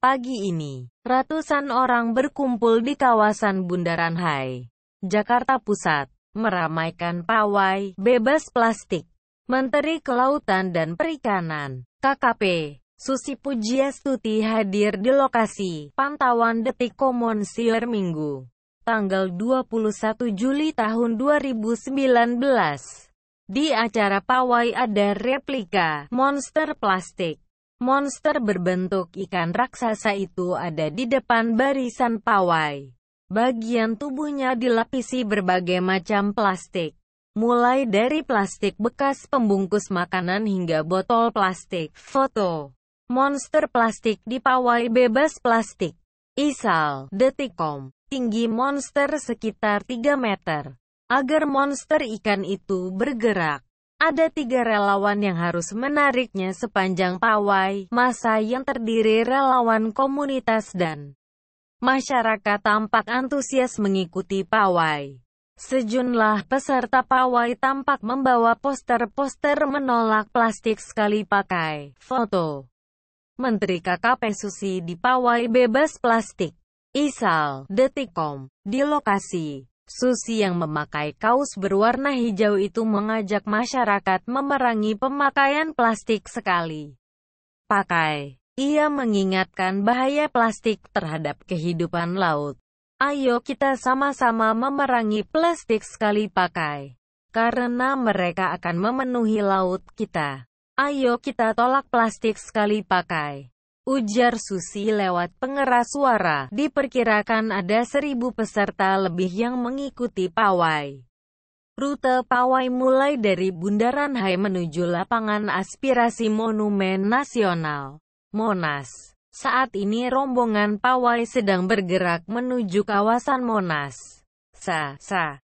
Pagi ini, ratusan orang berkumpul di kawasan Bundaran Hai, Jakarta Pusat, meramaikan pawai bebas plastik. Menteri Kelautan dan Perikanan, KKP, Susi Pujiastuti hadir di lokasi pantauan Detik Komonsier Minggu, tanggal 21 Juli tahun 2019. Di acara pawai ada replika monster plastik Monster berbentuk ikan raksasa itu ada di depan barisan pawai. Bagian tubuhnya dilapisi berbagai macam plastik. Mulai dari plastik bekas pembungkus makanan hingga botol plastik. Foto. Monster plastik di pawai bebas plastik. Isal, Detikom. Tinggi monster sekitar 3 meter. Agar monster ikan itu bergerak. Ada tiga relawan yang harus menariknya sepanjang pawai, masa yang terdiri relawan komunitas dan masyarakat tampak antusias mengikuti pawai. Sejumlah peserta pawai tampak membawa poster-poster menolak plastik sekali pakai. Foto Menteri KKP Susi di pawai bebas plastik. Isal, Detikom, di lokasi. Susi yang memakai kaos berwarna hijau itu mengajak masyarakat memerangi pemakaian plastik sekali. Pakai. Ia mengingatkan bahaya plastik terhadap kehidupan laut. Ayo kita sama-sama memerangi plastik sekali pakai. Karena mereka akan memenuhi laut kita. Ayo kita tolak plastik sekali pakai. Ujar Susi lewat pengeras suara, diperkirakan ada seribu peserta lebih yang mengikuti pawai. Rute pawai mulai dari Bundaran Hai e menuju lapangan aspirasi Monumen Nasional, Monas. Saat ini rombongan pawai sedang bergerak menuju kawasan Monas. Sa, sa.